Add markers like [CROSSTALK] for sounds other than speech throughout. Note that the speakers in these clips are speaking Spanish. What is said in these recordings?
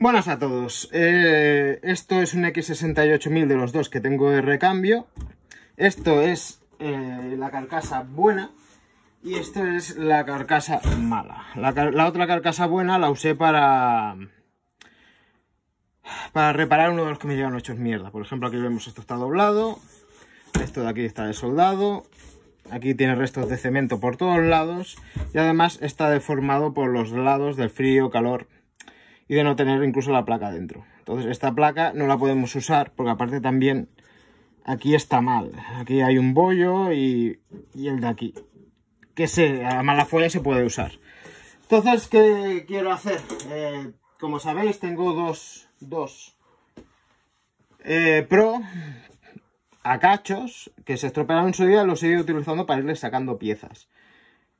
Buenas a todos, eh, esto es un X68000 de los dos que tengo de recambio, esto es eh, la carcasa buena y esto es la carcasa mala. La, otra carcasa buena la usé para para reparar uno de los que me llevan hechos mierda, por ejemplo aquí vemos esto está doblado, esto de aquí está desoldado aquí tiene restos de cemento por todos lados y además está deformado por los lados del frío, calor y de no tener incluso la placa dentro. Entonces esta placa no la podemos usar porque aparte también aquí está mal. Aquí hay un bollo y, el de aquí. Que se, a mala fuele se puede usar. Entonces, ¿qué quiero hacer? Eh, como sabéis, tengo dos, dos eh, Pro a cachos que se estropearon en su día los he ido utilizando para irles sacando piezas.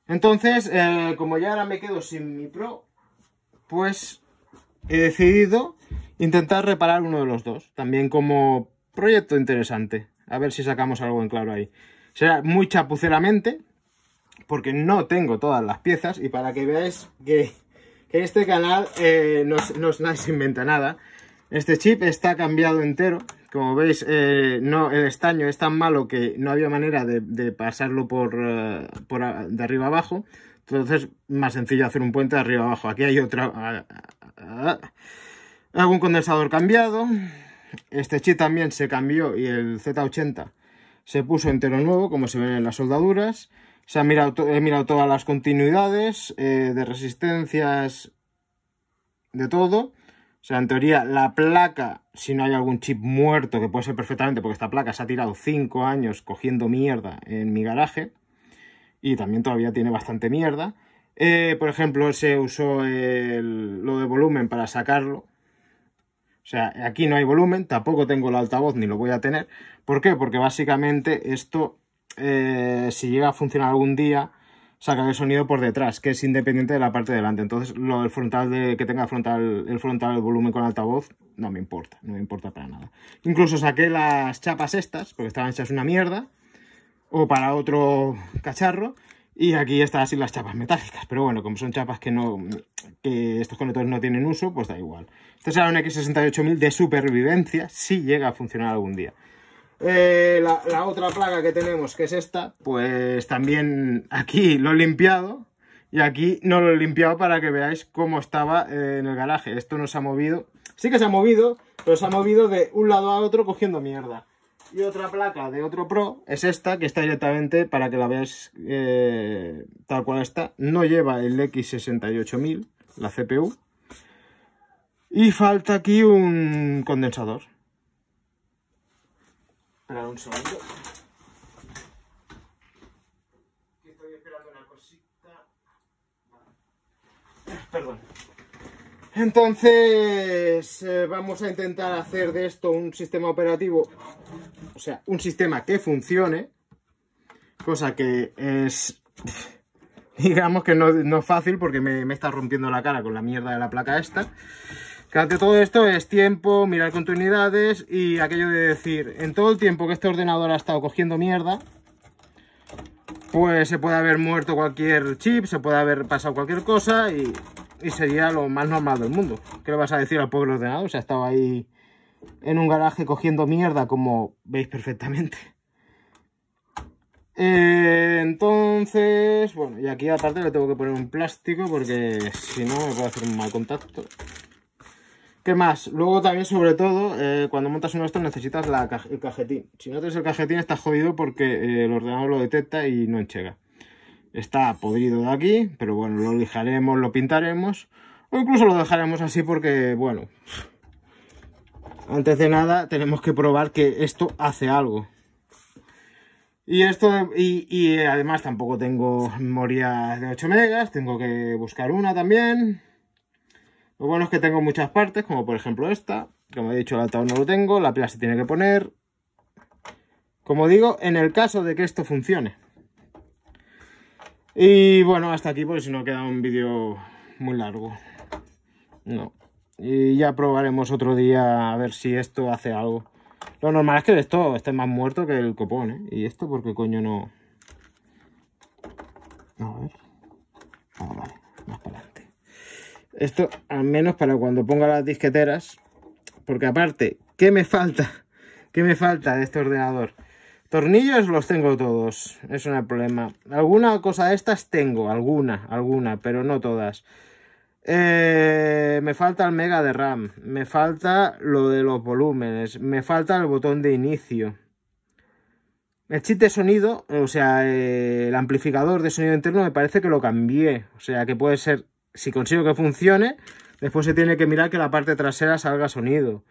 Entonces, eh, como ya ahora me quedo sin mi Pro, pues he decidido intentar reparar uno de los dos, también como proyecto interesante. A ver si sacamos algo en claro ahí. Será muy chapuceramente, porque no tengo todas las piezas y para que veáis que, este canal eh, no, se inventa nada. Este chip está cambiado entero. Como veis, eh, no, el estaño es tan malo que no había manera de, pasarlo por, eh, de arriba abajo. Entonces, más sencillo hacer un puente de arriba abajo. Aquí hay otra, Ah. Algún condensador cambiado. Este chip también se cambió y el Z80 se puso entero nuevo, como se ve en las soldaduras. Se ha mirado, he mirado todas las continuidades eh, de resistencias, de todo. O sea, en teoría, la placa, si no hay algún chip muerto, que puede ser perfectamente, porque esta placa se ha tirado 5 años cogiendo mierda en mi garaje, y también todavía tiene bastante mierda, eh, por ejemplo, se usó lo de volumen para sacarlo. O sea, aquí no hay volumen, tampoco tengo el altavoz ni lo voy a tener. ¿Por qué? Porque básicamente esto, eh, si llega a funcionar algún día, saca el sonido por detrás, que es independiente de la parte de delante. Entonces, lo del frontal que tenga frontal, el frontal el volumen con altavoz, no me importa, no me importa para nada. Incluso saqué las chapas estas, porque estaban hechas una mierda, o para otro cacharro, y aquí están así las chapas metálicas, pero bueno, como son chapas que no que estos conectores no tienen uso, pues da igual. Este será un X68000 de supervivencia, si llega a funcionar algún día. Eh, la, otra plaga que tenemos, que es esta, pues también aquí lo he limpiado y aquí no lo he limpiado para que veáis cómo estaba eh, en el garaje. Esto no se ha movido, sí que se ha movido, pero se ha movido de un lado a otro cogiendo mierda. Y otra placa de otro Pro es esta, que está directamente para que la veáis eh, tal cual está. No lleva el X68000, la CPU. Y falta aquí un condensador. Esperad un segundo. Estoy esperando una cosita. Perdón. Entonces, eh, vamos a intentar hacer de esto un sistema operativo o sea, un sistema que funcione, cosa que es, [LAUGHS] digamos que no, es fácil porque me, está rompiendo la cara con la mierda de la placa esta. Que todo esto es tiempo, mirar continuidades y aquello de decir, en todo el tiempo que este ordenador ha estado cogiendo mierda, pues se puede haber muerto cualquier chip, se puede haber pasado cualquier cosa y, y sería lo más normal del mundo. ¿Qué le vas a decir al pobre ordenador? O se ha estado ahí en un garaje cogiendo mierda, como veis perfectamente. Eh, entonces, bueno, y aquí aparte le tengo que poner un plástico porque si no me puede hacer un mal contacto. ¿Qué más? Luego también, sobre todo, eh, cuando montas uno de estos necesitas el cajetín. Si no tienes el cajetín está jodido porque eh, el ordenador lo detecta y no enchega. Está podrido de aquí, pero bueno, lo lijaremos, lo pintaremos. O incluso lo dejaremos así porque, bueno, antes de nada tenemos que probar que esto hace algo. Y esto, y, además tampoco tengo memoria de 8 megas, tengo que buscar una también. Lo bueno es que tengo muchas partes, como por ejemplo esta. Como he dicho, el altavoz no lo tengo, la pila se tiene que poner. Como digo, en el caso de que esto funcione. Y bueno, hasta aquí, porque si no queda un vídeo muy largo. No. Y ya probaremos otro día a ver si esto hace algo. Lo normal es que esto esté más muerto que el copón, ¿eh? Y esto qué coño no... A ver... Ah, adelante. Esto al menos para cuando ponga las disqueteras. Porque aparte, ¿qué me falta? [LAUGHS] ¿Qué me falta de este ordenador? Tornillos los tengo todos, es un problema. Alguna cosa de estas tengo, alguna, alguna, pero no todas. Eh, me falta el mega de RAM, me falta lo de los volúmenes, me falta el botón de inicio. El chip de sonido, o sea, eh, el amplificador de sonido interno me parece que lo cambié. O sea, que puede ser, si consigo que funcione, después se tiene que mirar que la parte trasera salga sonido.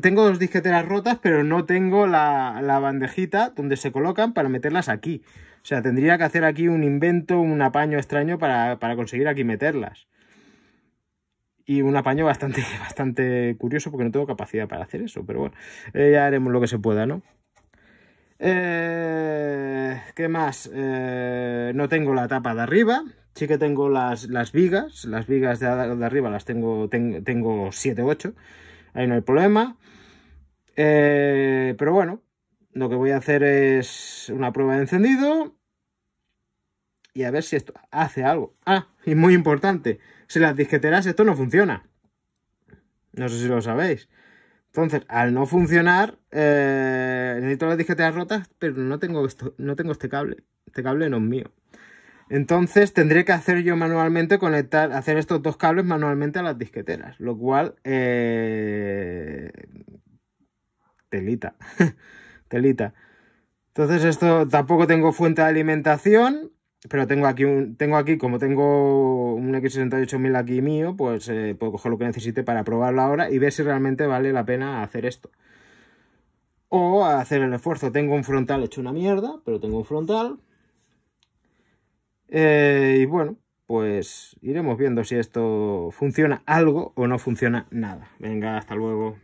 tengo dos disqueteras rotas, pero no tengo la, bandejita donde se colocan para meterlas aquí. O sea, tendría que hacer aquí un invento, un apaño extraño para, conseguir aquí meterlas. Y un apaño bastante, [LAUGHS] bastante curioso porque no tengo capacidad para hacer eso. Pero bueno, eh, ya haremos lo que se pueda, ¿no? Eh, ¿Qué más? Eh, no tengo la tapa de arriba. Sí que tengo las, vigas. Las vigas de, arriba las tengo, tengo 7 8 ahí no hay problema. Eh, pero bueno, lo que voy a hacer es una prueba de encendido y a ver si esto hace algo. Ah, y muy importante, si las disqueteras esto no funciona. No sé si lo sabéis. Entonces, al no funcionar, eh, necesito las disqueteras rotas, pero no tengo, esto, no tengo este cable. Este cable no es mío. Entonces tendré que hacer yo manualmente conectar, hacer estos dos cables manualmente a las disqueteras, lo cual eh... telita, [LAUGHS] telita. Entonces esto tampoco tengo fuente de alimentación, pero tengo aquí tengo aquí como tengo un X68000 aquí mío, pues eh, puedo coger lo que necesite para probarlo ahora y ver si realmente vale la pena hacer esto. O hacer el esfuerzo. Tengo un frontal hecho una mierda, pero tengo un frontal. Eh, y bueno, pues iremos viendo si esto funciona algo o no funciona nada. Venga, hasta luego.